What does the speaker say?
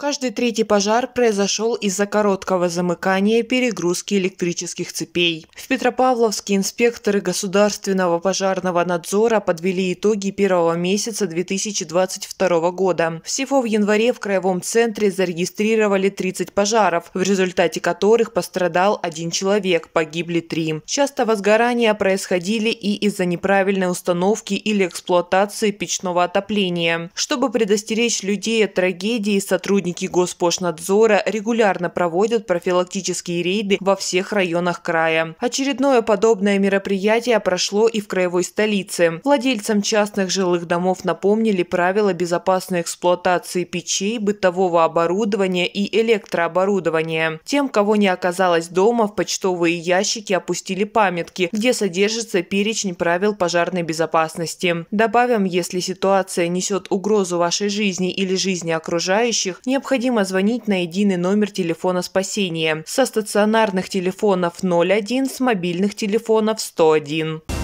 Каждый третий пожар произошел из-за короткого замыкания перегрузки электрических цепей. В Петропавловске инспекторы государственного пожарного надзора подвели итоги первого месяца 2022 года. Всего в январе в краевом центре зарегистрировали 30 пожаров, в результате которых пострадал один человек, погибли три. Часто возгорания происходили и из-за неправильной установки или эксплуатации печного отопления. Чтобы предостеречь людей от трагедии, сотрудники сотрудники Госпошнадзора регулярно проводят профилактические рейды во всех районах края. Очередное подобное мероприятие прошло и в краевой столице. Владельцам частных жилых домов напомнили правила безопасной эксплуатации печей, бытового оборудования и электрооборудования. Тем, кого не оказалось дома, в почтовые ящики опустили памятки, где содержится перечень правил пожарной безопасности. Добавим, если ситуация несет угрозу вашей жизни или жизни окружающих, не необходимо звонить на единый номер телефона спасения со стационарных телефонов 01 с мобильных телефонов 101.